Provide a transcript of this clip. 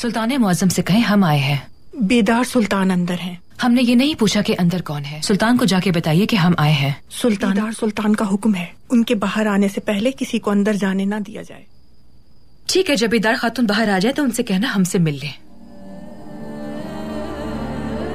सुल्तान मुआजम से कहे हम आए हैं बेदार सुल्तान अंदर है हमने ये नहीं पूछा कि अंदर कौन है सुल्तान को जाके बताइए कि हम आए हैं सुल्तान बेदार सुल्तान का हुक्म है उनके बाहर आने से पहले किसी को अंदर जाने ना दिया जाए ठीक है जब बेदार खातून बाहर आ जाए तो उनसे कहना हमसे मिल लें